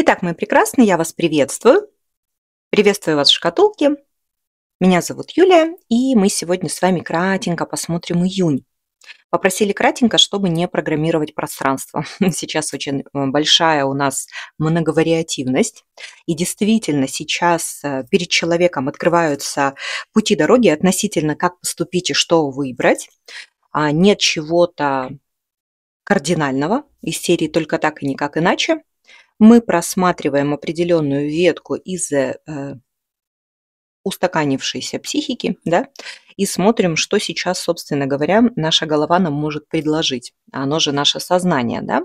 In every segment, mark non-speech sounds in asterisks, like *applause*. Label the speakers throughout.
Speaker 1: Итак, мои прекрасные, я вас приветствую. Приветствую вас в шкатулке. Меня зовут Юлия, и мы сегодня с вами кратенько посмотрим июнь. Попросили кратенько, чтобы не программировать пространство. *laughs* Сейчас очень э, большая у нас многовариативность. И действительно, сейчас э, перед человеком открываются пути дороги относительно, как поступить и что выбрать. А нет чего-то кардинального из серии «Только так и никак иначе» мы просматриваем определенную ветку из э, э, устаканившейся психики, да, и смотрим, что сейчас, собственно говоря, наша голова нам может предложить. Оно же наше сознание, да.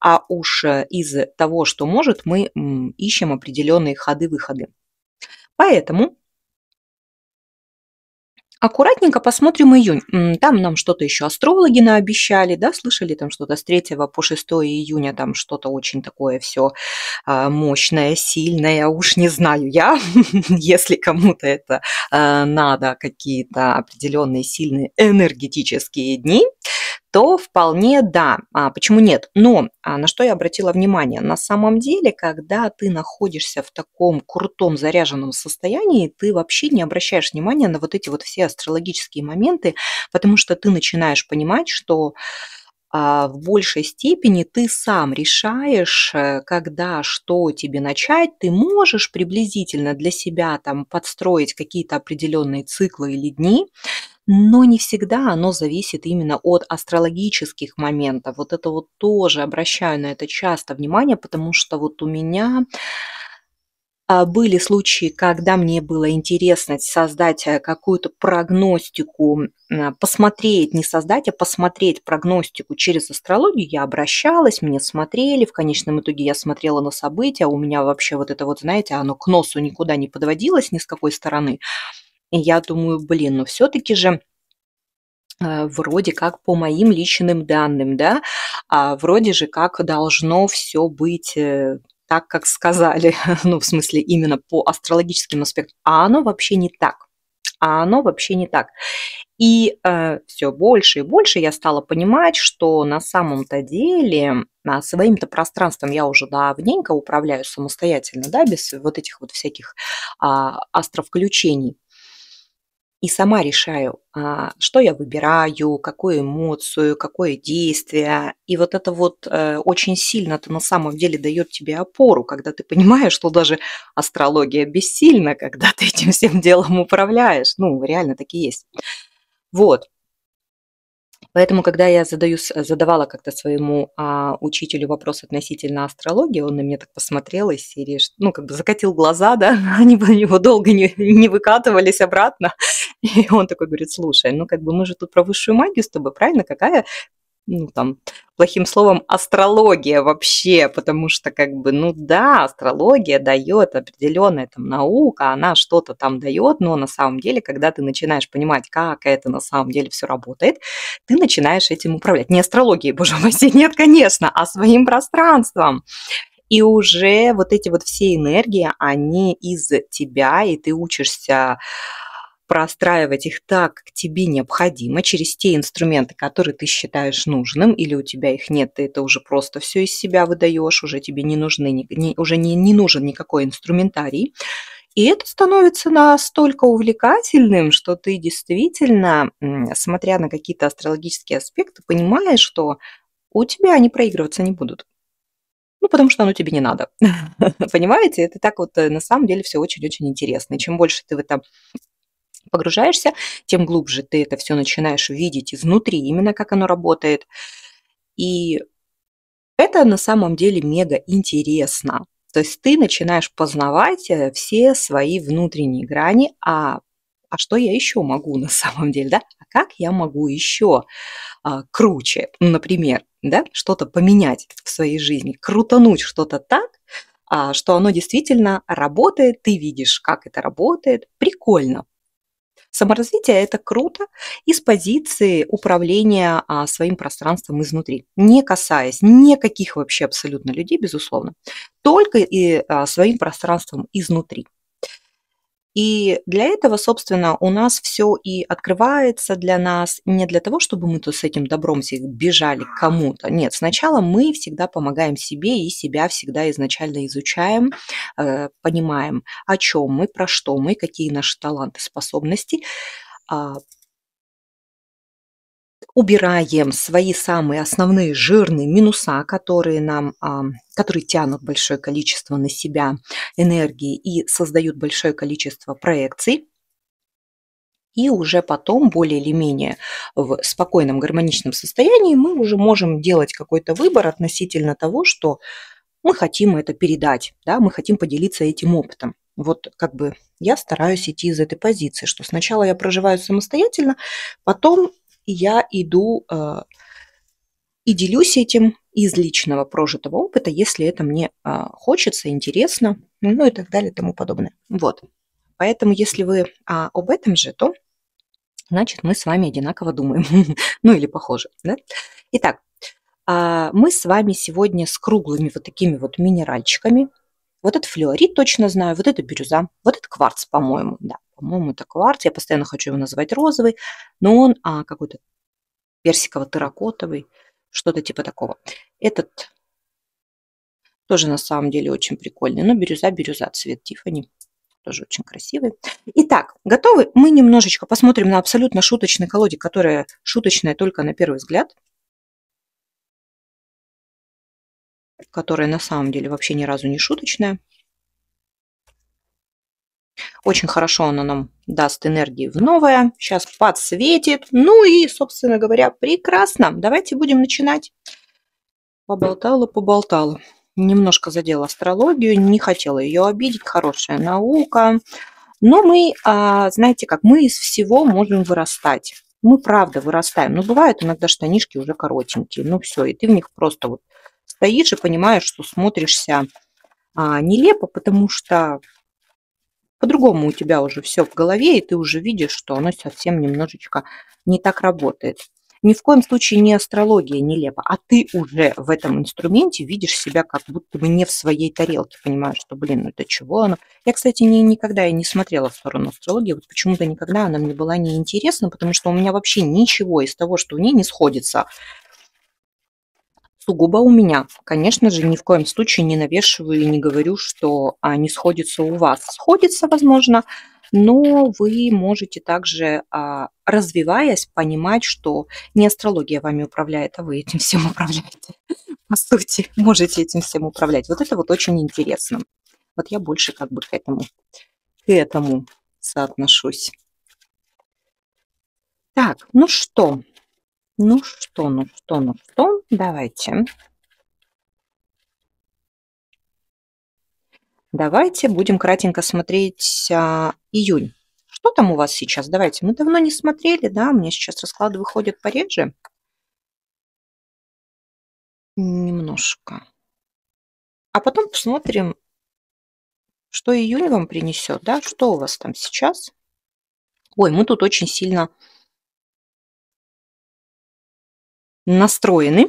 Speaker 1: А уж э, из того, что может, мы ищем определенные ходы-выходы. Поэтому Аккуратненько посмотрим июнь. Там нам что-то еще астрологи наобещали, да, слышали там что-то с 3 по 6 июня, там что-то очень такое все а, мощное, сильное, уж не знаю я, *laughs* если кому-то это а, надо, какие-то определенные сильные энергетические дни то вполне да, а, почему нет. Но а, на что я обратила внимание, на самом деле, когда ты находишься в таком крутом заряженном состоянии, ты вообще не обращаешь внимания на вот эти вот все астрологические моменты, потому что ты начинаешь понимать, что а, в большей степени ты сам решаешь, э, когда что тебе начать, ты можешь приблизительно для себя там подстроить какие-то определенные циклы или дни, но не всегда оно зависит именно от астрологических моментов. Вот это вот тоже обращаю на это часто внимание, потому что вот у меня а, были случаи, когда мне было интересно создать э, какую-то прогностику, а, посмотреть, не создать, а посмотреть прогностику через астрологию. Я обращалась, мне смотрели, в конечном итоге я смотрела на события, у меня вообще вот это вот, знаете, оно к носу никуда не подводилось ни с какой стороны. И я думаю, блин, ну все-таки же э, вроде как по моим личным данным, да, а вроде же как должно все быть э, так, как сказали, *laughs* ну, в смысле, именно по астрологическим аспектам, а оно вообще не так. А оно вообще не так. И э, все больше и больше я стала понимать, что на самом-то деле а своим-то пространством я уже давненько управляю самостоятельно, да, без вот этих вот всяких а, э, астровключений и сама решаю, а, что я выбираю, какую эмоцию, какое действие. И вот это вот э, очень сильно это на самом деле дает тебе опору, когда ты понимаешь, что даже астрология бессильна, когда ты этим всем делом управляешь. Ну, реально таки есть. Вот. Поэтому, когда я задаю, задавала как-то своему а, учителю вопрос относительно астрологии, он на меня так посмотрел из серии, ну, как бы закатил глаза, да, *laughs* они бы у него долго не, не выкатывались обратно, *laughs* И он такой говорит, слушай, ну как бы мы же тут про высшую магию с тобой, правильно? Какая ну, там, плохим словом, астрология вообще, потому что, как бы, ну да, астрология дает определенная там наука, она что-то там дает, но на самом деле, когда ты начинаешь понимать, как это на самом деле все работает, ты начинаешь этим управлять. Не астрологией, боже мой, *laughs* нет, конечно, а своим пространством. И уже вот эти вот все энергии, они из тебя, и ты учишься простраивать их так, как тебе необходимо, через те инструменты, которые ты считаешь нужным, или у тебя их нет, ты это уже просто все из себя выдаешь, уже тебе не нужны, не, уже не, не нужен никакой инструментарий. И это становится настолько увлекательным, что ты действительно, смотря на какие-то астрологические аспекты, понимаешь, что у тебя они проигрываться не будут. Ну, потому что оно тебе не надо. *laughs* Понимаете? Это так вот э, на самом деле все очень-очень интересно. И чем больше ты в это погружаешься, тем глубже ты это все начинаешь видеть изнутри, именно как оно работает. И это на самом деле мега интересно. То есть ты начинаешь познавать э, все свои внутренние грани, а, а что я еще могу на самом деле, да? А как я могу еще а, круче, например, да, что-то поменять в своей жизни, крутануть что-то так, а, что оно действительно работает, ты видишь, как это работает, прикольно. Саморазвитие – это круто из позиции управления а, своим пространством изнутри, не касаясь никаких вообще абсолютно людей, безусловно, только и а, своим пространством изнутри. И для этого, собственно, у нас все и открывается для нас не для того, чтобы мы тут с этим добром бежали к кому-то. Нет, сначала мы всегда помогаем себе и себя всегда изначально изучаем, э, понимаем, о чем мы, про что мы, какие наши таланты, способности, а, убираем свои самые основные жирные минуса, которые нам, а, которые тянут большое количество на себя энергии и создают большое количество проекций, и уже потом более или менее в спокойном гармоничном состоянии мы уже можем делать какой-то выбор относительно того, что мы хотим это передать, да, мы хотим поделиться этим опытом. Вот как бы я стараюсь идти из этой позиции, что сначала я проживаю самостоятельно, потом и я иду э, и делюсь этим из личного прожитого опыта, если это мне э, хочется, интересно, ну, ну и так далее и тому подобное. Вот. Поэтому, если вы э, об этом же, то значит мы с вами одинаково думаем. *laughs* ну или похоже. Да? Итак, э, мы с вами сегодня с круглыми вот такими вот минеральчиками. Вот этот флюорит точно знаю, вот это бирюза, вот этот кварц, по-моему, да по-моему, это кварц, я постоянно хочу его называть розовый, но он а, какой-то персиково-терракотовый, что-то типа такого. Этот тоже на самом деле очень прикольный, но ну, бирюза-бирюза, цвет Тиффани тоже очень красивый. Итак, готовы? Мы немножечко посмотрим на абсолютно шуточный колодик, которая шуточная только на первый взгляд, которая на самом деле вообще ни разу не шуточная. Очень хорошо она нам даст энергии в новое. Сейчас подсветит. Ну и, собственно говоря, прекрасно. Давайте будем начинать. Поболтала, поболтала. Немножко задела астрологию, не хотела ее обидеть. Хорошая наука. Но мы, а, знаете как, мы из всего можем вырастать. Мы правда вырастаем. Но бывают иногда штанишки уже коротенькие. Ну все, и ты в них просто вот стоишь и понимаешь, что смотришься а, нелепо, потому что по-другому у тебя уже все в голове, и ты уже видишь, что оно совсем немножечко не так работает. Ни в коем случае не астрология нелепа, а ты уже в этом инструменте видишь себя как будто бы не в своей тарелке, понимаешь, что, блин, ну это чего оно? Я, кстати, не, никогда и не смотрела в сторону астрологии, вот почему-то никогда она мне была неинтересна, потому что у меня вообще ничего из того, что в ней не сходится сугубо у меня. Конечно же, ни в коем случае не навешиваю и не говорю, что а, не сходится у вас. Сходится, возможно, но вы можете также, а, развиваясь, понимать, что не астрология вами управляет, а вы этим всем управляете. По сути, можете этим всем управлять. Вот это вот очень интересно. Вот я больше как бы к этому, к этому соотношусь. Так, ну что, ну что, ну что, ну что, давайте. Давайте будем кратенько смотреть а, июнь. Что там у вас сейчас? Давайте, мы давно не смотрели, да, у меня сейчас расклады выходят пореже. Немножко. А потом
Speaker 2: посмотрим, что июнь вам принесет, да, что у вас там сейчас.
Speaker 1: Ой, мы тут очень сильно настроены,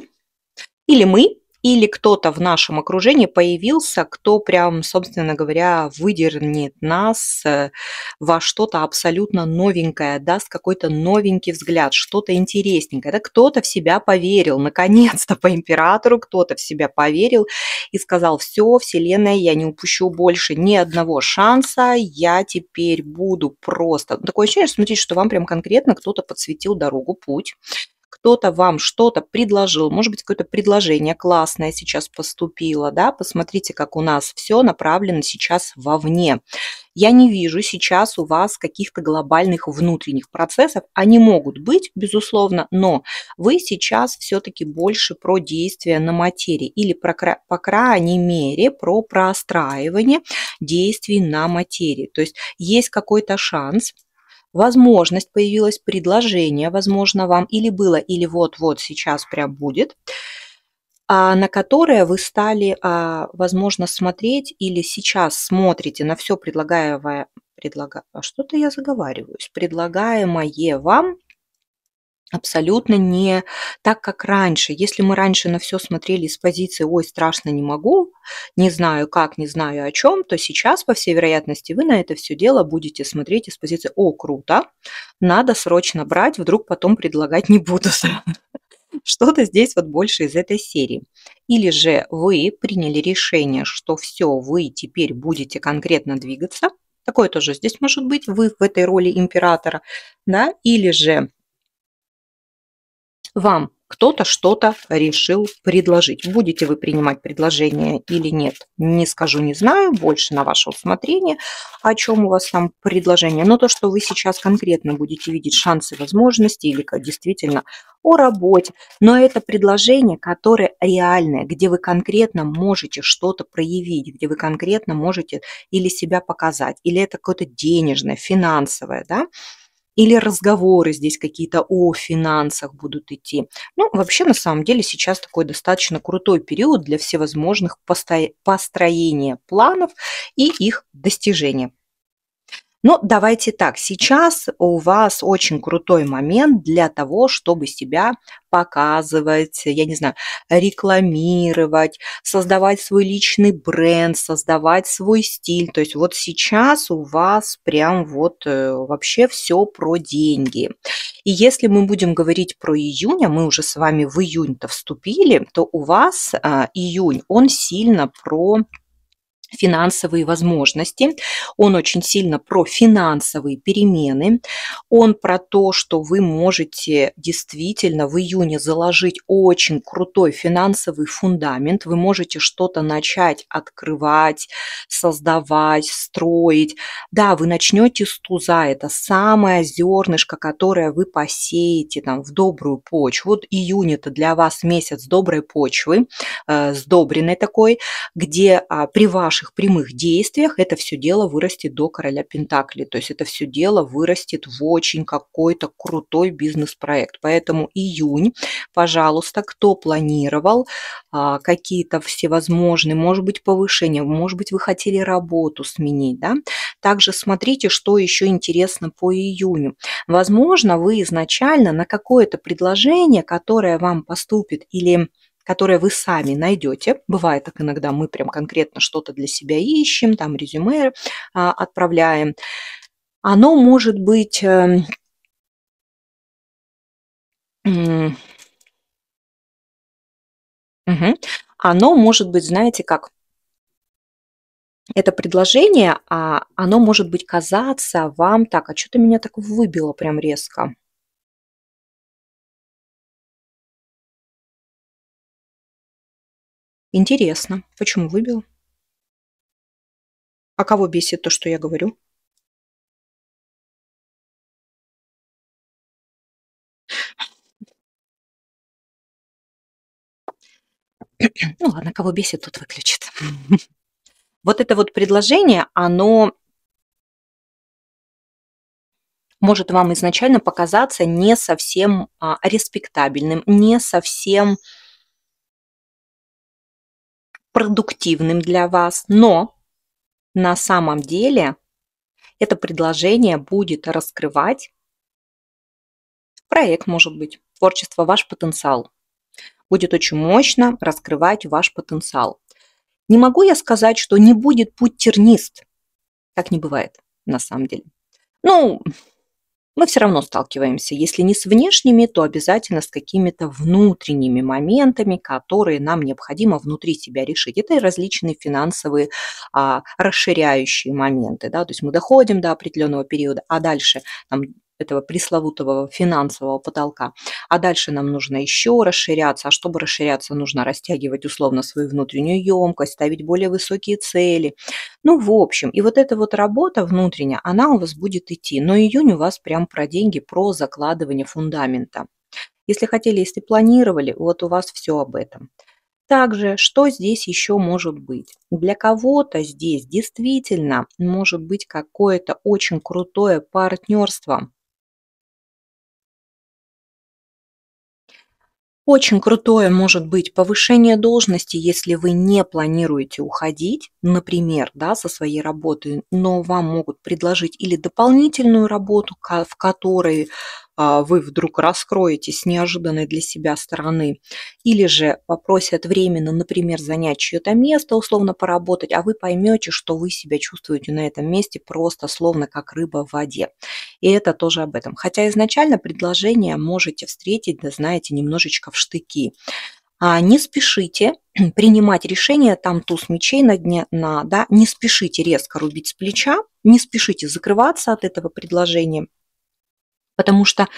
Speaker 1: или мы, или кто-то в нашем окружении появился, кто прям, собственно говоря, выдернет нас э, во что-то абсолютно новенькое, даст какой-то новенький взгляд, что-то интересненькое. Это кто-то в себя поверил, наконец-то по императору кто-то в себя поверил и сказал, все, вселенная, я не упущу больше ни одного шанса, я теперь буду просто... Ну, такое ощущение, что, смотрите, что вам прям конкретно кто-то подсветил дорогу, путь, кто-то вам что-то предложил, может быть, какое-то предложение классное сейчас поступило, да, посмотрите, как у нас все направлено сейчас вовне. Я не вижу сейчас у вас каких-то глобальных внутренних процессов. Они могут быть, безусловно, но вы сейчас все-таки больше про действия на материи или, про, по крайней мере, про простраивание действий на материи. То есть есть какой-то шанс – возможность, появилась предложение, возможно, вам или было, или вот-вот сейчас прям будет, а, на которое вы стали, а, возможно, смотреть или сейчас смотрите на все предлагаемое, предлага... А что-то я заговариваюсь, предлагаемое вам – абсолютно не так, как раньше. Если мы раньше на все смотрели с позиции «Ой, страшно, не могу, не знаю как, не знаю о чем», то сейчас, по всей вероятности, вы на это все дело будете смотреть из позиции «О, круто, надо срочно брать, вдруг потом предлагать не буду *laughs* Что-то здесь вот больше из этой серии. Или же вы приняли решение, что все, вы теперь будете конкретно двигаться, такое тоже здесь может быть, вы в этой роли императора, да, или же вам кто-то что-то решил предложить. Будете вы принимать предложение или нет, не скажу, не знаю, больше на ваше усмотрение, о чем у вас там предложение. Но то, что вы сейчас конкретно будете видеть шансы, возможности или действительно о работе, но это предложение, которое реальное, где вы конкретно можете что-то проявить, где вы конкретно можете или себя показать, или это какое-то денежное, финансовое, да, или разговоры здесь какие-то о финансах будут идти. Ну, вообще, на самом деле, сейчас такой достаточно крутой период для всевозможных постро построения планов и их достижения. Ну, давайте так, сейчас у вас очень крутой момент для того, чтобы себя показывать, я не знаю, рекламировать, создавать свой личный бренд, создавать свой стиль. То есть вот сейчас у вас прям вот э, вообще все про деньги. И если мы будем говорить про июнь, а мы уже с вами в июнь-то вступили, то у вас а, июнь, он сильно про финансовые возможности, он очень сильно про финансовые перемены, он про то, что вы можете действительно в июне заложить очень крутой финансовый фундамент, вы можете что-то начать открывать, создавать, строить. Да, вы начнете с туза, это самое зернышко, которое вы посеете там в добрую почву. Вот июнь это для вас месяц доброй почвы, э, сдобренной такой, где а, при вашей наших прямых действиях это все дело вырастет до короля Пентакли. То есть это все дело вырастет в очень какой-то крутой бизнес-проект. Поэтому июнь, пожалуйста, кто планировал а, какие-то всевозможные, может быть, повышения, может быть, вы хотели работу сменить, да? Также смотрите, что еще интересно по июню. Возможно, вы изначально на какое-то предложение, которое вам поступит или которое вы сами найдете. Бывает так иногда, мы прям конкретно что-то для себя ищем, там резюме а, отправляем. Оно может быть Угу. Оно может быть, знаете, как это предложение, а оно может быть казаться вам так, а что-то
Speaker 2: меня так выбило прям резко. Интересно, почему выбил? А кого бесит то, что я говорю? Ну ладно, кого бесит, тот выключит. *laughs*
Speaker 1: Вот это вот предложение, оно может вам изначально показаться не совсем а, респектабельным, не совсем продуктивным для вас, но на самом деле это предложение будет раскрывать проект, может быть, творчество, ваш потенциал. Будет очень мощно раскрывать ваш потенциал. Не могу я сказать, что не будет путь тернист. Так не бывает, на самом деле. Ну, мы все равно сталкиваемся, если не с внешними, то обязательно с какими-то внутренними моментами, которые нам необходимо внутри себя решить. Это различные финансовые а, расширяющие моменты, да, то есть мы доходим до определенного периода, а дальше там этого пресловутого финансового потолка. А дальше нам нужно еще расширяться. А чтобы расширяться, нужно растягивать условно свою внутреннюю емкость, ставить более высокие цели. Ну, в общем, и вот эта вот работа внутренняя, она у вас будет идти. Но июнь у вас прям про деньги, про закладывание фундамента. Если хотели, если планировали, вот у вас все об этом. Также, что здесь еще может быть? Для кого-то здесь действительно может быть какое-то очень крутое партнерство Очень крутое может быть повышение должности, если вы не планируете уходить, например, да, со своей работы, но вам могут предложить или дополнительную работу, в которой а, вы вдруг раскроетесь с неожиданной для себя стороны, или же попросят временно, например, занять чье-то место, условно поработать, а вы поймете, что вы себя чувствуете на этом месте просто словно как рыба в воде. И это тоже об этом. Хотя изначально предложение можете встретить, да знаете, немножечко в штыки. А, не спешите, *clears throat* принимать решение, там туз мечей на дне, на, да, не спешите резко рубить с плеча, не спешите закрываться от этого предложения, Потому что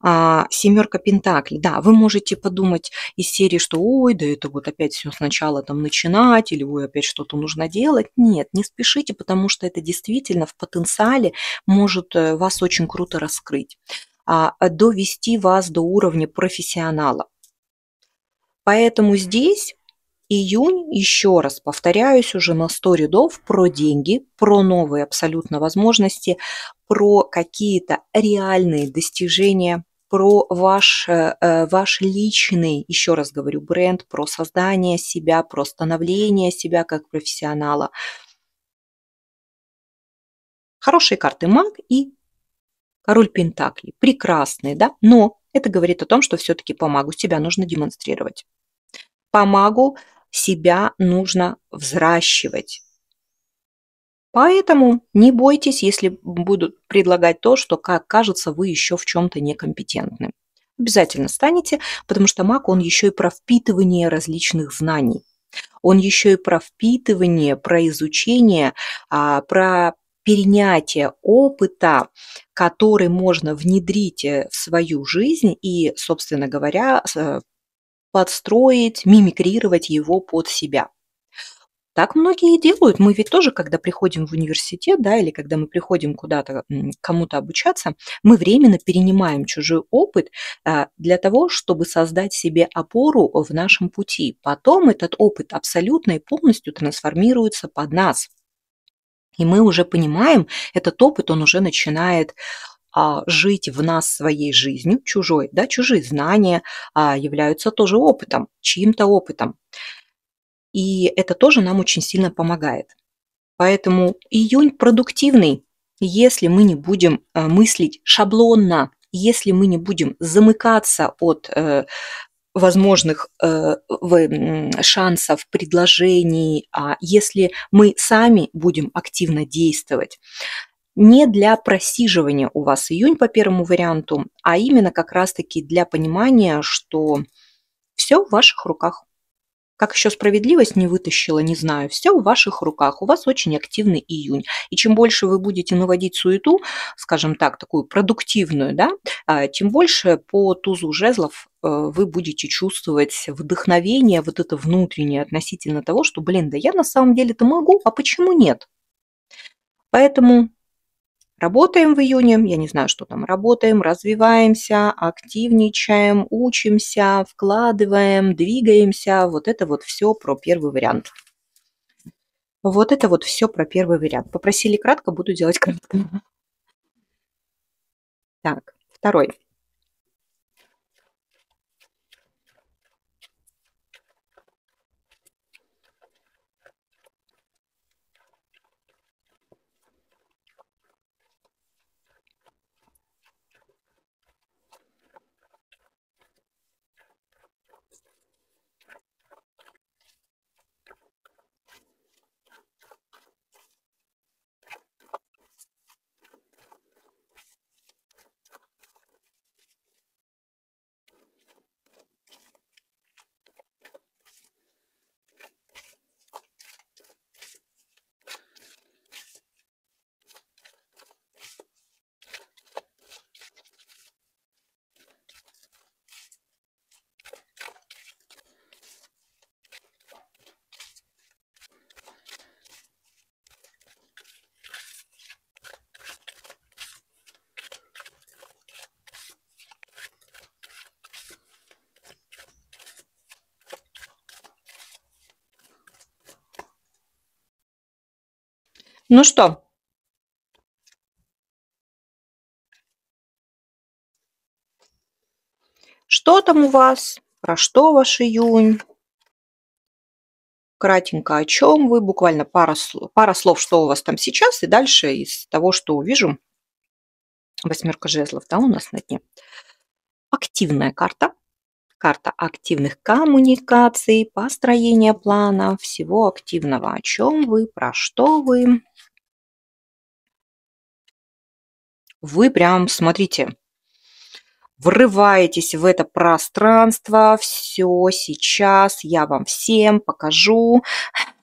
Speaker 1: а, семерка пентаклей, да, вы можете подумать из серии, что ой, да это вот опять все сначала там начинать, или ой, опять что-то нужно делать. Нет, не спешите, потому что это действительно в потенциале может э, вас очень круто раскрыть, а, довести вас до уровня профессионала. Поэтому здесь июнь, еще раз повторяюсь, уже на 100 рядов про деньги, про новые абсолютно возможности, про какие-то реальные достижения про ваш, э, э, ваш личный, еще раз говорю, бренд, про создание себя, про становление себя как профессионала. Хорошие карты маг и король пентаклей. Прекрасные, да? Но это говорит о том, что все-таки по магу себя нужно демонстрировать. По магу себя нужно взращивать. Поэтому не бойтесь, если будут предлагать то, что, как кажется, вы еще в чем-то некомпетентны. Обязательно станете, потому что маг, он еще и про впитывание различных знаний. Он еще и про впитывание, про изучение, а, про перенятие опыта, который можно внедрить э, в свою жизнь и, собственно говоря, э, подстроить, мимикрировать его под себя. Так многие делают. Мы ведь тоже, когда приходим в университет, да, или когда мы приходим куда-то кому-то обучаться, мы временно перенимаем чужой опыт а, для того, чтобы создать себе опору в нашем пути. Потом этот опыт абсолютно и полностью трансформируется под нас. И мы уже понимаем, этот опыт, он уже начинает а, жить в нас своей жизнью, чужой, да, чужие знания а, являются тоже опытом, чьим-то опытом. И это тоже нам очень сильно помогает. Поэтому июнь продуктивный, если мы не будем э, мыслить шаблонно, если мы не будем замыкаться от э, возможных э, в, шансов, предложений, а если мы сами будем активно действовать не для просиживания у вас июнь по первому варианту, а именно как раз-таки для понимания, что все в ваших руках. Как еще справедливость не вытащила, не знаю. Все в ваших руках. У вас очень активный июнь. И чем больше вы будете наводить суету, скажем так, такую продуктивную, да, а, тем больше по тузу жезлов э, вы будете чувствовать вдохновение, вот это внутреннее относительно того, что, блин, да я на самом деле-то могу, а почему нет? Поэтому Работаем в июне, я не знаю, что там, работаем, развиваемся, активничаем, учимся, вкладываем, двигаемся. Вот это вот все про первый вариант. Вот это вот все про первый вариант. Попросили кратко, буду делать кратко. Так, второй.
Speaker 2: Ну что? Что там у вас? Про что
Speaker 1: ваш июнь? Кратенько о чем вы, буквально пара, пара слов, что у вас там сейчас, и дальше из того, что увижу, восьмерка жезлов, да, у нас на дне. Активная карта, карта активных коммуникаций, построения плана, всего активного, о чем вы, про что вы, вы прям смотрите, врываетесь в это пространство, все, сейчас я вам всем покажу.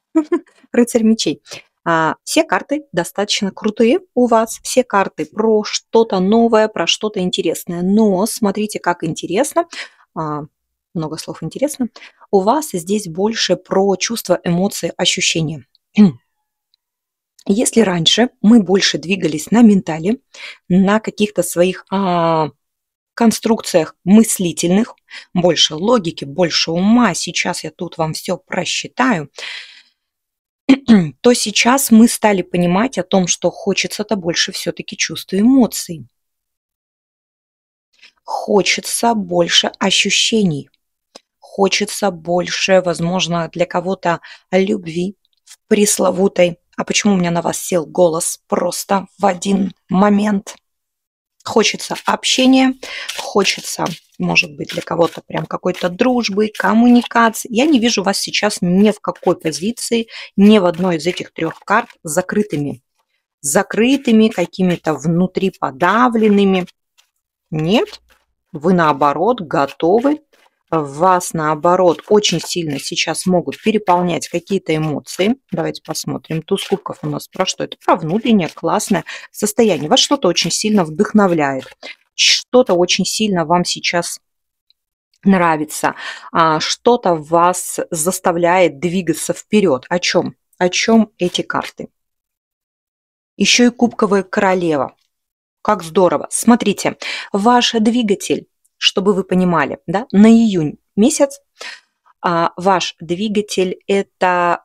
Speaker 1: *laughs* Рыцарь мечей. А, все карты достаточно крутые у вас, все карты про что-то новое, про что-то интересное. Но смотрите, как интересно, а, много слов интересно, у вас здесь больше про чувства, эмоции, ощущения. Если раньше мы больше двигались на ментале, на каких-то своих а, конструкциях мыслительных, больше логики, больше ума, сейчас я тут вам все просчитаю, *clears throat* то сейчас мы стали понимать о том, что хочется-то больше все-таки чувства эмоций. Хочется больше ощущений. Хочется больше, возможно, для кого-то любви в пресловутой а почему у меня на вас сел голос просто в один момент? Хочется общения, хочется, может быть, для кого-то прям какой-то дружбы, коммуникации. Я не вижу вас сейчас ни в какой позиции, ни в одной из этих трех карт закрытыми. Закрытыми, какими-то внутри подавленными. Нет, вы наоборот готовы вас, наоборот, очень сильно сейчас могут переполнять какие-то эмоции. Давайте посмотрим. Туз кубков у нас про что? Это про внутреннее классное состояние. Вас что-то очень сильно вдохновляет. Что-то очень сильно вам сейчас нравится. А, что-то вас заставляет двигаться вперед. О чем? О чем эти карты? Еще и кубковая королева. Как здорово. Смотрите, ваш двигатель чтобы вы понимали, да, на июнь месяц а, ваш двигатель – это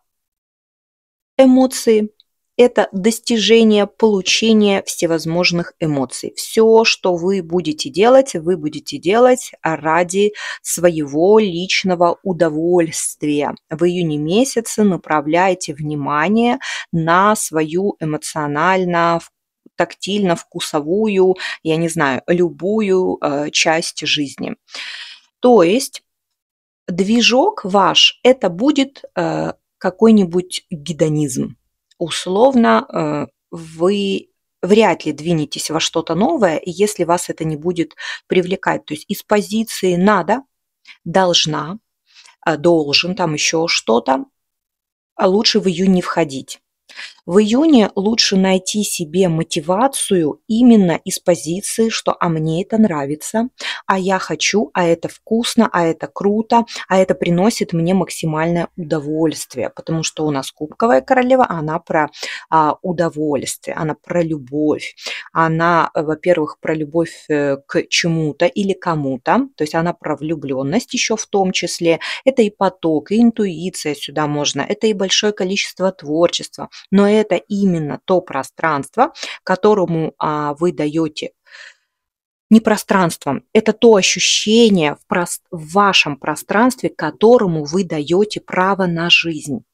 Speaker 1: эмоции, это достижение, получение всевозможных эмоций. Все, что вы будете делать, вы будете делать ради своего личного удовольствия. В июне месяце направляете внимание на свою эмоционально тактильно, вкусовую, я не знаю, любую э, часть жизни. То есть движок ваш это будет э, какой-нибудь гедонизм. Условно э, вы вряд ли двинетесь во что-то новое, если вас это не будет привлекать. То есть из позиции надо, должна, должен, там еще что-то, а лучше в ее не входить. В июне лучше найти себе мотивацию именно из позиции, что «а мне это нравится», «а я хочу», «а это вкусно», «а это круто», «а это приносит мне максимальное удовольствие», потому что у нас Кубковая королева, она про а, удовольствие, она про любовь, она, э, во-первых, про любовь э, к чему-то или кому-то, то есть она про влюбленность еще в том числе, это и поток, и интуиция сюда можно, это и большое количество творчества, но это именно то пространство, которому а, вы даете не пространством, это то ощущение в, прост... в вашем пространстве, которому вы даете право на жизнь.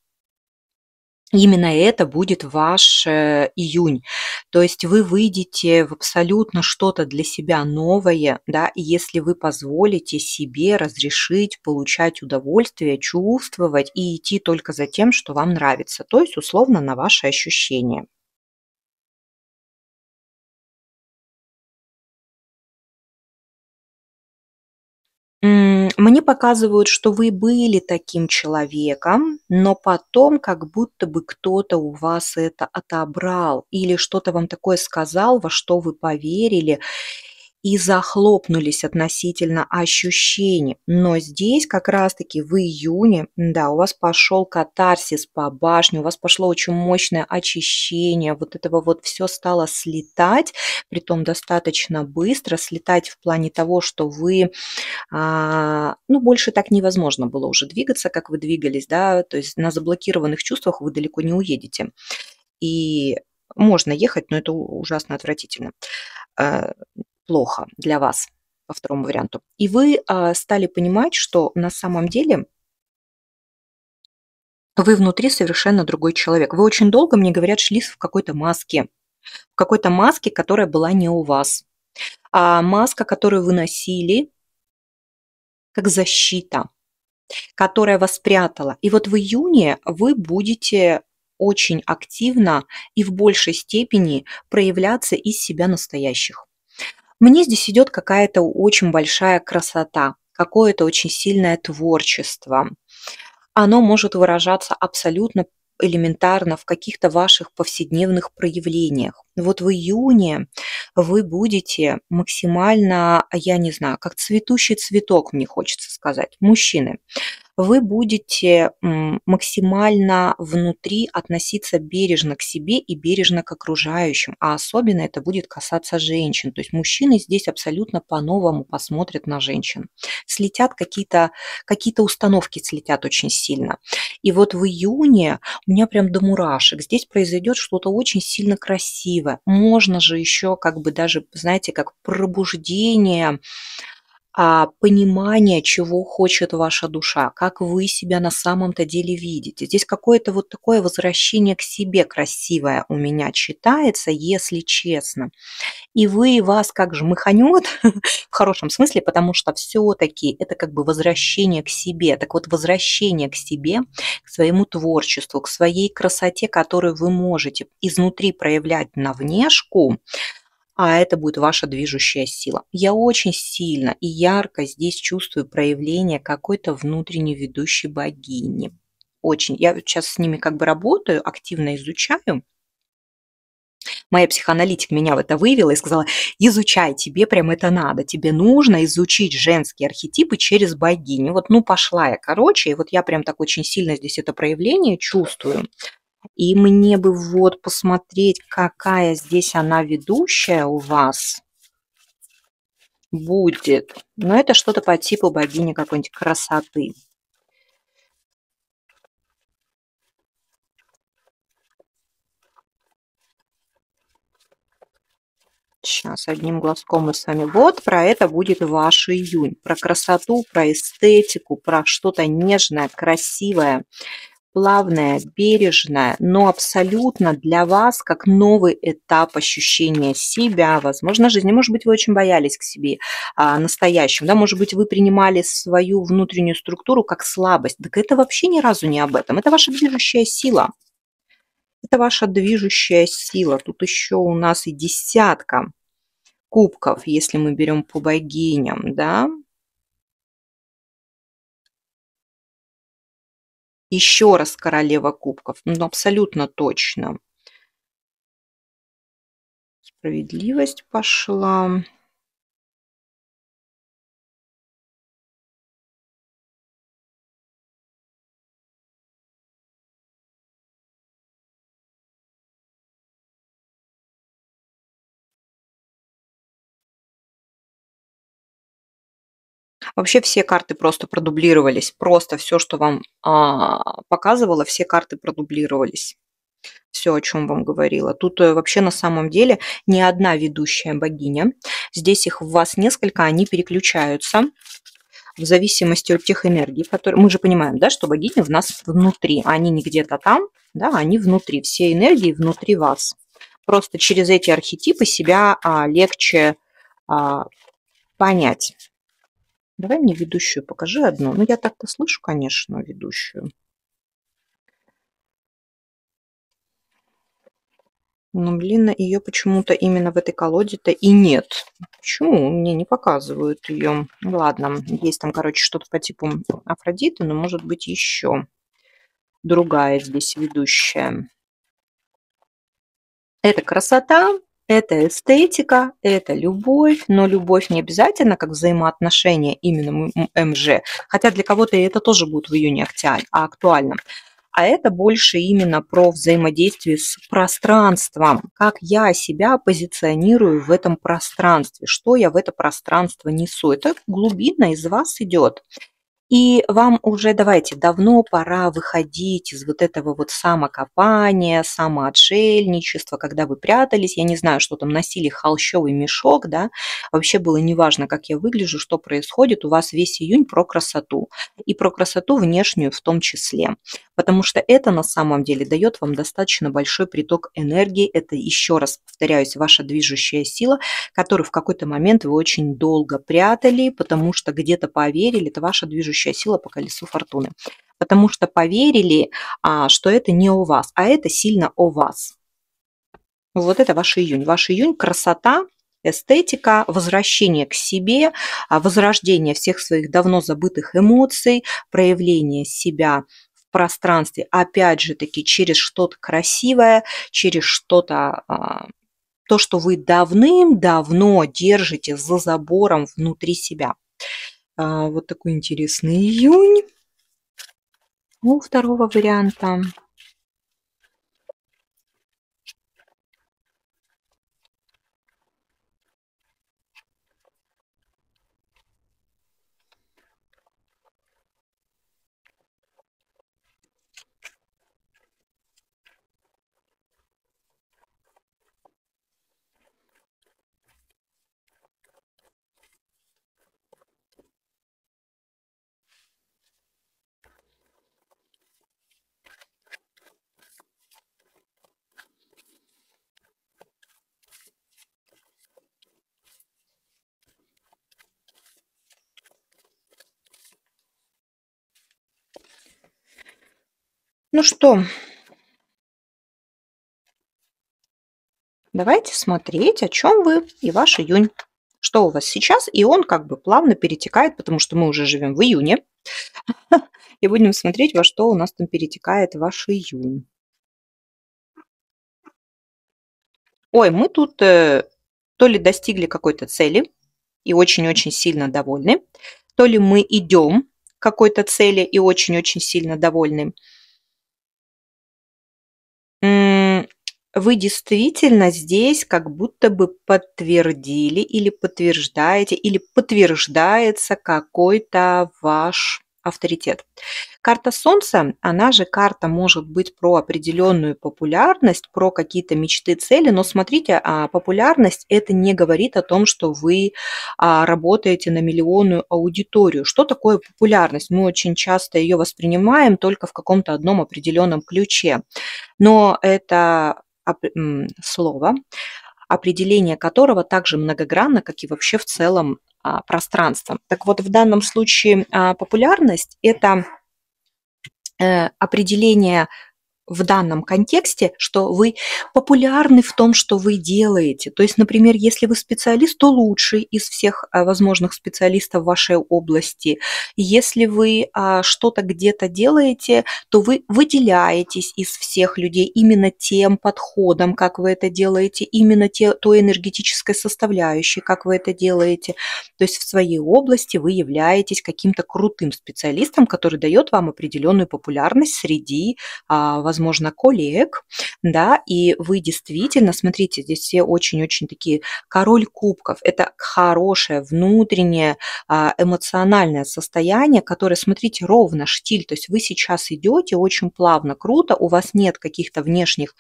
Speaker 1: Именно это будет ваш э, июнь. То есть вы выйдете в абсолютно что-то для себя новое, да, и если вы позволите себе разрешить получать удовольствие, чувствовать и идти только за тем, что вам нравится, то есть условно на ваши ощущения.
Speaker 2: Мне показывают, что
Speaker 1: вы были таким человеком, но потом как будто бы кто-то у вас это отобрал или что-то вам такое сказал, во что вы поверили, и захлопнулись относительно ощущений. Но здесь как раз-таки в июне, да, у вас пошел катарсис по башне, у вас пошло очень мощное очищение, вот этого вот все стало слетать, притом достаточно быстро слетать в плане того, что вы, а, ну, больше так невозможно было уже двигаться, как вы двигались, да, то есть на заблокированных чувствах вы далеко не уедете. И можно ехать, но это ужасно отвратительно. А, плохо для вас по второму варианту. И вы а, стали понимать, что на самом деле вы внутри совершенно другой человек. Вы очень долго, мне говорят, шли в какой-то маске, в какой-то маске, которая была не у вас. А маска, которую вы носили, как защита, которая вас прятала. И вот в июне вы будете очень активно и в большей степени проявляться из себя настоящих. Мне здесь идет какая-то очень большая красота, какое-то очень сильное творчество. Оно может выражаться абсолютно элементарно в каких-то ваших повседневных проявлениях. Вот в июне вы будете максимально, я не знаю, как цветущий цветок, мне хочется сказать, мужчины вы будете максимально внутри относиться бережно к себе и бережно к окружающим, а особенно это будет касаться женщин. То есть мужчины здесь абсолютно по-новому посмотрят на женщин. Слетят какие-то какие установки, слетят очень сильно. И вот в июне у меня прям до мурашек. Здесь произойдет что-то очень сильно красивое. Можно же еще как бы даже, знаете, как пробуждение а, понимание, чего хочет ваша душа, как вы себя на самом-то деле видите. Здесь какое-то вот такое возвращение к себе красивое у меня читается, если честно. И вы, вас как же мыханет, *laughs* в хорошем смысле, потому что все-таки это как бы возвращение к себе. Так вот, возвращение к себе, к своему творчеству, к своей красоте, которую вы можете изнутри проявлять на внешку, а это будет ваша движущая сила. Я очень сильно и ярко здесь чувствую проявление какой-то внутренней ведущей богини. Очень. Я сейчас с ними как бы работаю, активно изучаю. Моя психоаналитик меня в это вывела и сказала, изучай, тебе прям это надо, тебе нужно изучить женские архетипы через богиню. Вот, ну, пошла я, короче, и вот я прям так очень сильно здесь это проявление чувствую. И мне бы вот посмотреть, какая здесь она ведущая у вас будет. Но это что-то по типу богини какой-нибудь красоты. Сейчас одним глазком мы с вами. Вот про это будет ваш июнь. Про красоту, про эстетику, про что-то нежное, красивое, плавная, бережная, но абсолютно для вас как новый этап ощущения себя, возможно, жизни. Может быть, вы очень боялись к себе а, настоящим, да, может быть, вы принимали свою внутреннюю структуру как слабость. Так это вообще ни разу не об этом. Это ваша движущая сила. Это ваша движущая сила. Тут еще у нас и десятка кубков, если мы берем по богиням, да,
Speaker 2: Еще раз королева кубков. Ну, абсолютно точно. Справедливость пошла.
Speaker 1: Вообще все карты просто продублировались. Просто все, что вам а, показывало, все карты продублировались. Все, о чем вам говорила. Тут э, вообще на самом деле не одна ведущая богиня. Здесь их в вас несколько, они переключаются в зависимости от тех энергий, которые... Мы же понимаем, да, что богини в нас внутри, они не где-то там, да, они внутри, все энергии внутри вас. Просто через эти архетипы себя а, легче а, понять. Давай мне ведущую покажи одну. Ну, я так-то слышу, конечно, ведущую. Но, ну, блин, ее почему-то именно в этой колоде-то и нет. Почему? Мне не показывают ее. Ладно, есть там, короче, что-то по типу Афродиты, но может быть еще другая здесь ведущая. Это красота это эстетика, это любовь, но любовь не обязательно как взаимоотношения именно МЖ, хотя для кого-то это тоже будет в июне а, актуально. А это больше именно про взаимодействие с пространством, как я себя позиционирую в этом пространстве, что я в это пространство несу. Это глубина из вас идет. И вам уже, давайте, давно пора выходить из вот этого вот самокопания, самоотшельничества, когда вы прятались, я не знаю, что там носили, холщовый мешок, да, вообще было неважно, как я выгляжу, что происходит, у вас весь июнь про красоту, и про красоту внешнюю в том числе, потому что это на самом деле дает вам достаточно большой приток энергии, это, еще раз повторяюсь, ваша движущая сила, которую в какой-то момент вы очень долго прятали, потому что где-то поверили, это ваша движущая движущая сила по колесу фортуны. Потому что поверили, а, что это не у вас, а это сильно о вас. Вот это ваш июнь. Ваш июнь – красота, эстетика, возвращение к себе, а, возрождение всех своих давно забытых эмоций, проявление себя в пространстве, опять же таки, через что-то красивое, через что-то а, то, что вы давным-давно держите за забором внутри себя. А, вот такой интересный июнь. У ну, второго варианта Ну что, давайте смотреть, о чем вы и ваш июнь. Что у вас сейчас? И он как бы плавно перетекает, потому что мы уже живем в июне. *laughs* И будем смотреть, во что у нас там перетекает ваш июнь. Ой, мы тут э, то ли достигли какой-то цели и очень-очень сильно довольны, то ли мы идем к какой-то цели и очень-очень сильно довольны. вы действительно здесь как будто бы подтвердили или подтверждаете, или подтверждается какой-то ваш авторитет. Карта Солнца, она же карта может быть про определенную популярность, про какие-то мечты, цели, но смотрите, а, популярность это не говорит о том, что вы а, работаете на миллионную аудиторию. Что такое популярность? Мы очень часто ее воспринимаем только в каком-то одном определенном ключе. Но это слова, определение которого также многогранно, как и вообще в целом а, пространство. Так вот, в данном случае а, популярность – это э, определение в данном контексте, что вы популярны в том, что вы делаете. То есть, например, если вы специалист, то лучший из всех а, возможных специалистов вашей области. Если вы а, что-то где-то делаете, то вы выделяетесь из всех людей именно тем подходом, как вы это делаете, именно те, той энергетической составляющей, как вы это делаете. То есть в своей области вы являетесь каким-то крутым специалистом, который дает вам определенную популярность среди а, возможных возможно, коллег, да, и вы действительно, смотрите, здесь все очень-очень такие король кубков. Это хорошее внутреннее а, эмоциональное состояние, которое, смотрите, ровно штиль, то есть вы сейчас идете очень плавно, круто, у вас нет каких-то внешних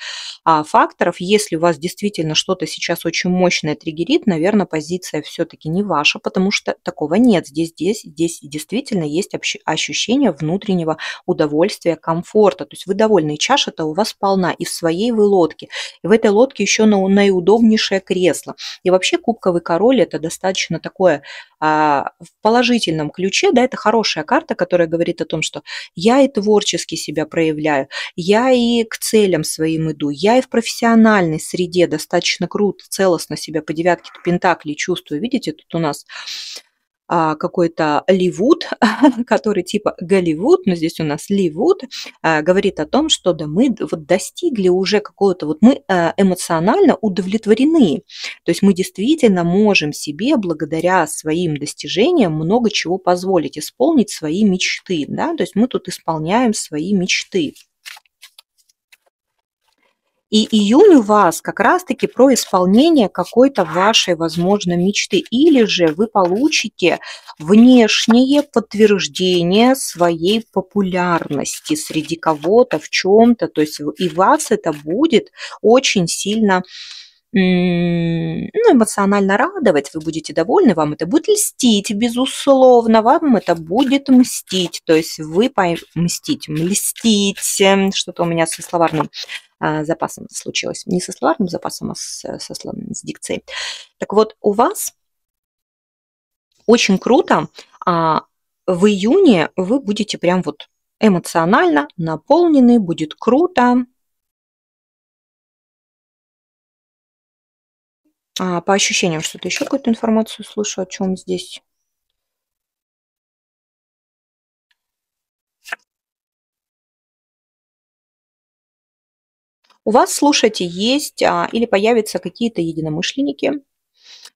Speaker 1: а, факторов. Если у вас действительно что-то сейчас очень мощное триггерит, наверное, позиция все-таки не ваша, потому что такого нет. Здесь, здесь, здесь действительно есть ощущение внутреннего удовольствия, комфорта. То есть вы довольны чаша-то у вас полна, и в своей вы лодке. И в этой лодке еще на наиудобнейшее кресло. И вообще кубковый король – это достаточно такое а, в положительном ключе, да, это хорошая карта, которая говорит о том, что я и творчески себя проявляю, я и к целям своим иду, я и в профессиональной среде достаточно круто, целостно себя по девятке Пентаклей чувствую. Видите, тут у нас а, какой-то Ливуд, *laughs* который типа Голливуд, но здесь у нас Ливуд, а, говорит о том, что да, мы вот достигли уже какого-то, вот мы а, эмоционально удовлетворены. То есть мы действительно можем себе благодаря своим достижениям много чего позволить, исполнить свои мечты. Да? То есть мы тут исполняем свои мечты. И июнь у вас как раз-таки про исполнение какой-то вашей, возможно, мечты. Или же вы получите внешнее подтверждение своей популярности среди кого-то в чем-то. То есть и вас это будет очень сильно ну, эмоционально радовать, вы будете довольны, вам это будет льстить, безусловно, вам это будет мстить, то есть вы мстить, мстить, эм, что-то у меня со словарным а, запасом случилось. Не со словарным запасом, а э, со со, с дикцией. Так вот, у вас очень круто а, в июне вы будете прям вот эмоционально наполнены, будет круто.
Speaker 2: А, по ощущениям что-то еще какую-то информацию слышу, о чем здесь у вас, слушайте,
Speaker 1: есть а, или появятся какие-то единомышленники,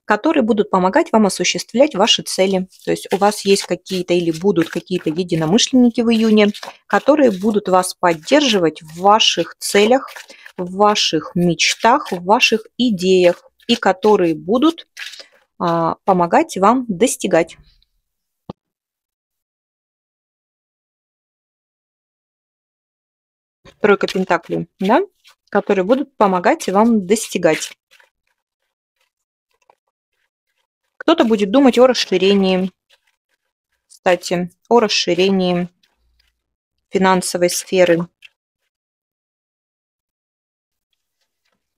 Speaker 1: которые будут помогать вам осуществлять ваши цели. То есть у вас есть какие-то или будут какие-то единомышленники в июне, которые будут вас поддерживать в ваших целях, в ваших мечтах, в ваших идеях и которые будут а, помогать вам достигать.
Speaker 2: Тройка Пентаклей, да? которые будут
Speaker 1: помогать вам достигать. Кто-то будет думать о расширении, кстати, о расширении финансовой сферы.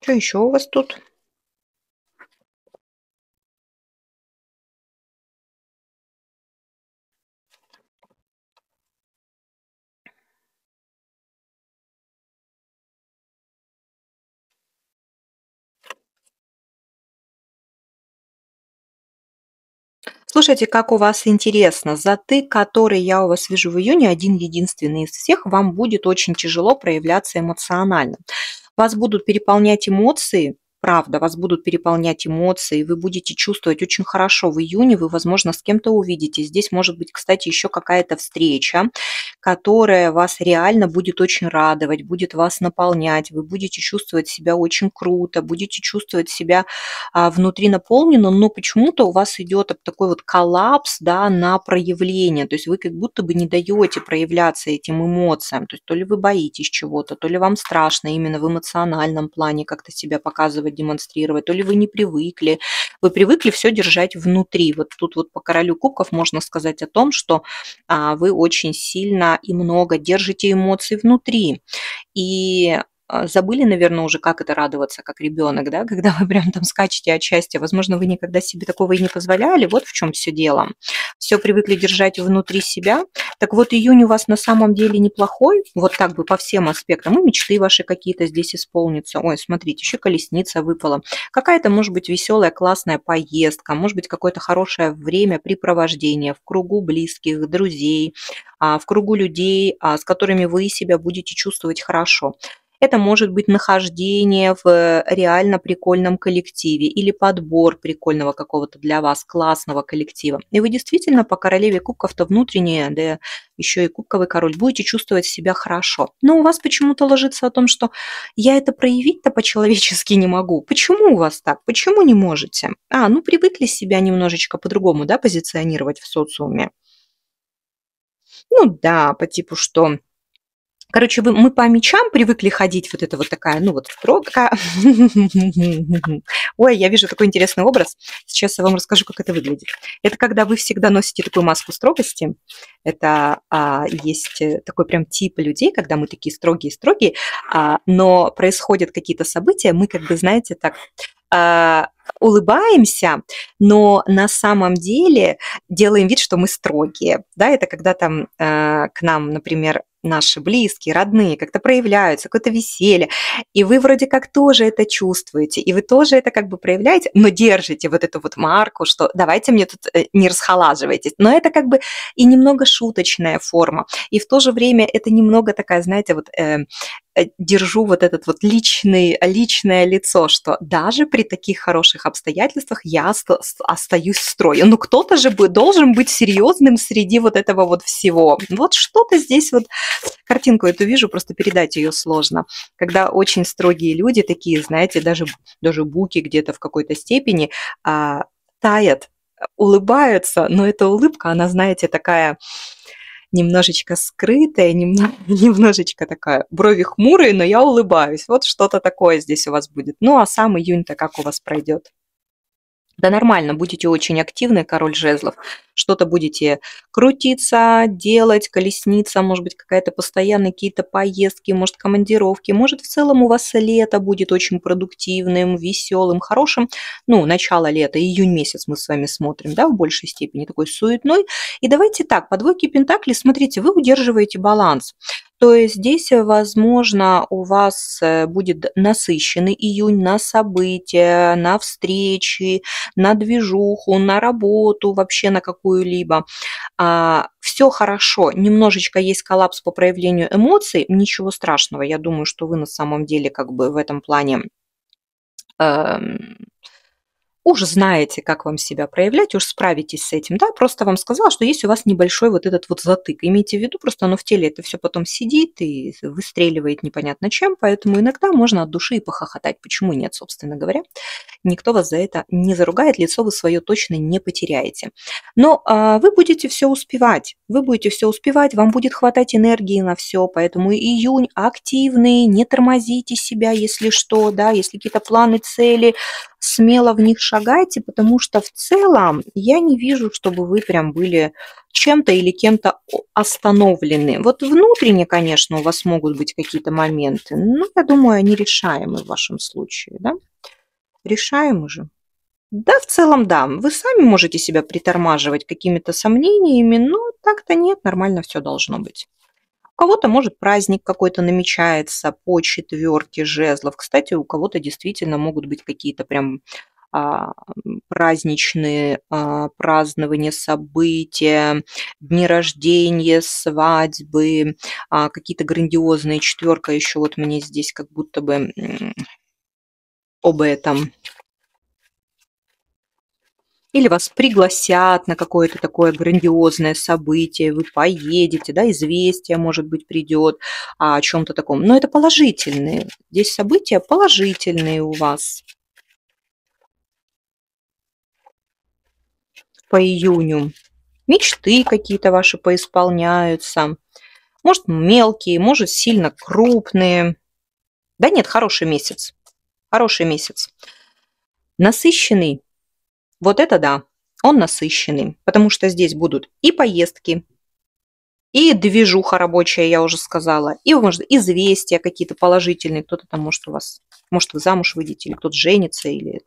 Speaker 2: Что еще у вас тут?
Speaker 1: Слушайте, как у вас интересно. За ты, который я у вас вижу в июне, один единственный из всех, вам будет очень тяжело проявляться эмоционально. Вас будут переполнять эмоции, правда, вас будут переполнять эмоции, вы будете чувствовать очень хорошо в июне, вы, возможно, с кем-то увидите. Здесь может быть, кстати, еще какая-то встреча, которая вас реально будет очень радовать, будет вас наполнять, вы будете чувствовать себя очень круто, будете чувствовать себя а, внутри наполненно, но почему-то у вас идет такой вот коллапс да, на проявление, то есть вы как будто бы не даете проявляться этим эмоциям, то есть то ли вы боитесь чего-то, то ли вам страшно именно в эмоциональном плане как-то себя показывать, демонстрировать, то ли вы не привыкли. Вы привыкли все держать внутри. Вот тут вот по королю кубков можно сказать о том, что а, вы очень сильно и много держите эмоции внутри. И а, забыли, наверное, уже, как это радоваться, как ребенок, да, когда вы прям там скачете от счастья. Возможно, вы никогда себе такого и не позволяли. Вот в чем все дело. Все привыкли держать внутри себя. Так вот, июнь у вас на самом деле неплохой, вот так бы по всем аспектам. И мечты ваши какие-то здесь исполнятся. Ой, смотрите, еще колесница выпала. Какая-то, может быть, веселая, классная поездка, может быть, какое-то хорошее время препровождения в кругу близких, друзей, а, в кругу людей, а, с которыми вы себя будете чувствовать хорошо. Это может быть нахождение в э, реально прикольном коллективе или подбор прикольного какого-то для вас классного коллектива. И вы действительно по королеве кубков-то внутренние, да еще и кубковый король, будете чувствовать себя хорошо. Но у вас почему-то ложится о том, что я это проявить-то по-человечески не могу. Почему у вас так? Почему не можете? А, ну привыкли себя немножечко по-другому, да, позиционировать в социуме. Ну да, по типу, что Короче, мы по мечам привыкли ходить, вот это вот такая, ну вот строгая. *laughs* Ой, я вижу такой интересный образ. Сейчас я вам расскажу, как это выглядит. Это когда вы всегда носите такую маску строгости. Это а, есть э, такой прям тип людей, когда мы такие строгие-строгие, а, но происходят какие-то события, мы как бы, знаете, так а, улыбаемся, но на самом деле делаем вид, что мы строгие. Да, это когда там э, к нам, например, наши близкие, родные как-то проявляются, какое-то веселье, и вы вроде как тоже это чувствуете, и вы тоже это как бы проявляете, но держите вот эту вот марку, что давайте мне тут э, не расхолаживайтесь. Но это как бы и немного шуточная форма, и в то же время это немного такая, знаете, вот э, Э, держу вот этот вот личный, личное лицо, что даже при таких хороших обстоятельствах я остаюсь в строе. Ну, кто-то же должен быть серьезным среди вот этого вот всего. Вот что-то здесь вот, картинку эту вижу, просто передать ее сложно. Когда очень строгие люди, такие, знаете, даже, даже буки где-то в какой-то степени а, тают, улыбаются, но эта улыбка, она, знаете, такая немножечко скрытая, немного, *laughs* немножечко такая, брови хмурые, но я улыбаюсь. Вот что-то такое здесь у вас будет. Ну, а сам июнь-то как у вас пройдет? Да нормально, будете очень активны, король жезлов. Что-то будете крутиться, делать, колесница, может быть, какая-то постоянные какие-то поездки, может, командировки. Может, в целом у вас лето будет очень продуктивным, веселым, хорошим. Ну, начало лета, июнь месяц мы с вами смотрим, да, в большей степени такой суетной. И давайте так, по двойке Пентакли, смотрите, вы удерживаете баланс. То есть здесь, э, возможно, у вас э, будет насыщенный июнь на события, на встречи, на движуху, на работу, вообще на какую-либо. А, все хорошо, немножечко есть коллапс по проявлению эмоций, ничего страшного. Я думаю, что вы на самом деле как бы в этом плане эм, Уж знаете, как вам себя проявлять, уж справитесь с этим, да, просто вам сказала, что есть у вас небольшой вот этот вот затык. Имейте в виду, просто оно в теле это все потом сидит и выстреливает непонятно чем, поэтому иногда можно от души и похохотать. Почему нет, собственно говоря? Никто вас за это не заругает, лицо вы свое точно не потеряете. Но а, вы будете все успевать, вы будете все успевать, вам будет хватать энергии на все, поэтому июнь активный, не тормозите себя, если что, да, если какие-то планы, цели, смело в них шагайте, потому что в целом я не вижу, чтобы вы прям были чем-то или кем-то остановлены. Вот внутренне, конечно, у вас могут быть какие-то моменты, но я думаю, они решаемы в вашем случае, да? Решаемы же. Да, в целом, да. Вы сами можете себя притормаживать какими-то сомнениями, но так-то нет, нормально все должно быть. У кого-то, может, праздник какой-то намечается по четверке жезлов. Кстати, у кого-то действительно могут быть какие-то прям а, праздничные а, празднования, события, дни рождения, свадьбы, а, какие-то грандиозные четверка еще вот мне здесь как будто бы об этом или вас пригласят на какое-то такое грандиозное событие, вы поедете, да, известие, может быть, придет о чем-то таком. Но это положительные. Здесь события положительные у вас. По июню. Мечты какие-то ваши поисполняются. Может, мелкие, может, сильно крупные. Да нет, хороший месяц. Хороший месяц. Насыщенный, вот это да, он насыщенный, потому что здесь будут и поездки, и движуха рабочая, я уже сказала, и, может, известия какие-то положительные, кто-то там может у вас, может, вы замуж выйдете, или кто-то женится, или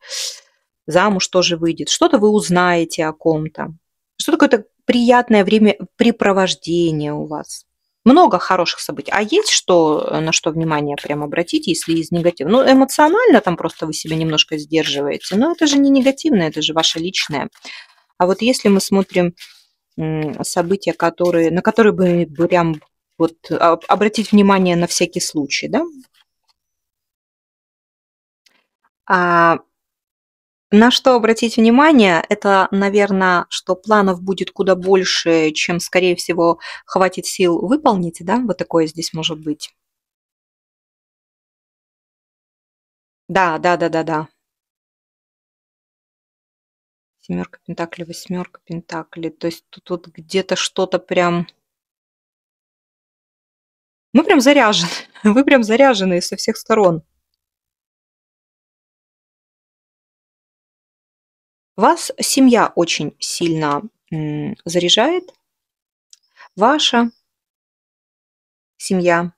Speaker 1: замуж тоже выйдет, что-то вы узнаете о ком-то, что то какое то приятное времяпрепровождение у вас много хороших событий. А есть что, э, на что внимание прям обратить, если из негатива? Ну, эмоционально там просто вы себя немножко сдерживаете, но это же не негативное, это же ваше личное. А вот если мы смотрим события, которые, на которые бы прям вот а, обратить внимание на всякий случай, да? А на что обратить внимание, это, наверное, что планов будет куда больше, чем, скорее всего, хватит сил выполнить, да, вот такое здесь может быть.
Speaker 2: Да, да, да, да, да. Семерка пентаклей,
Speaker 1: восьмерка пентаклей. То есть тут, тут где-то что-то прям... Мы прям заряжены. Вы *laughs* прям заряжены со всех сторон.
Speaker 2: Вас семья очень
Speaker 1: сильно заряжает, ваша семья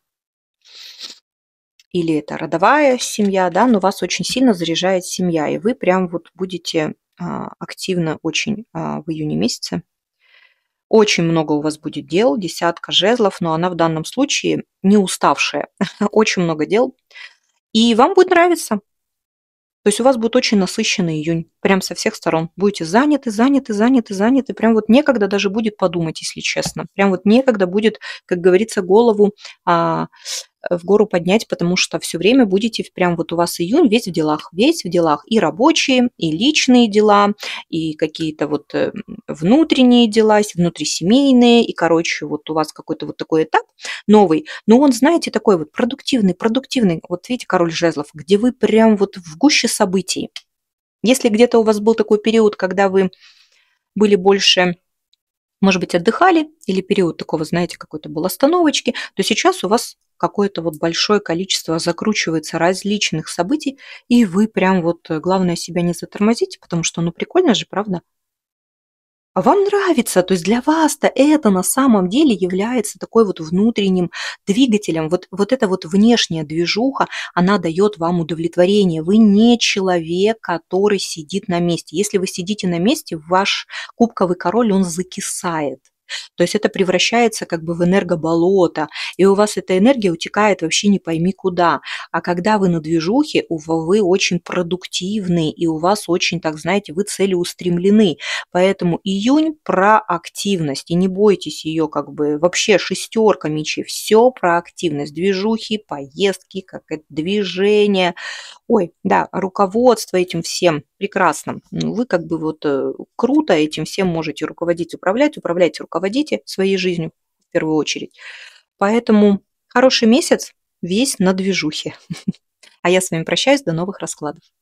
Speaker 1: или это родовая семья, да, но вас очень сильно заряжает семья, и вы прям вот будете а, активно очень а, в июне месяце. Очень много у вас будет дел, десятка жезлов, но она в данном случае не уставшая. *laughs* Очень много дел. И вам будет нравиться. То есть у вас будет очень насыщенный июнь, прям со всех сторон. Будете заняты, заняты, заняты, заняты. Прям вот некогда даже будет подумать, если честно. Прям вот некогда будет, как говорится, голову а, в гору поднять, потому что все время будете прям вот у вас июнь весь в делах, весь в делах. И рабочие, и личные дела, и какие-то вот э, внутренние дела, внутрисемейные, и, короче, вот у вас какой-то вот такой этап новый. Но он, знаете, такой вот продуктивный, продуктивный. Вот видите, король жезлов, где вы прям вот в гуще событий. Если где-то у вас был такой период, когда вы были больше может быть, отдыхали, или период такого, знаете, какой-то был остановочки, то сейчас у вас какое-то вот большое количество закручивается различных событий, и вы прям вот, э, главное, себя не затормозите, потому что, ну, прикольно же, правда? А вам нравится, то есть для вас-то это на самом деле является такой вот внутренним двигателем, вот, вот эта вот внешняя движуха, она дает вам удовлетворение, вы не человек, который сидит на месте. Если вы сидите на месте, ваш кубковый король, он закисает, то есть это превращается как бы в энергоболото, и у вас эта энергия утекает вообще не пойми куда. А когда вы на движухе, вы очень продуктивны, и у вас очень, так знаете, вы целеустремлены. Поэтому июнь про активность, и не бойтесь ее как бы вообще шестерка мечей, все про активность, движухи, поездки, как это движение, ой, да, руководство этим всем прекрасно. Ну, вы как бы вот э, круто этим всем можете руководить, управлять, управляйте, руководите своей жизнью в первую очередь. Поэтому хороший месяц весь на движухе. *laughs* А я с вами прощаюсь,
Speaker 2: до новых раскладов.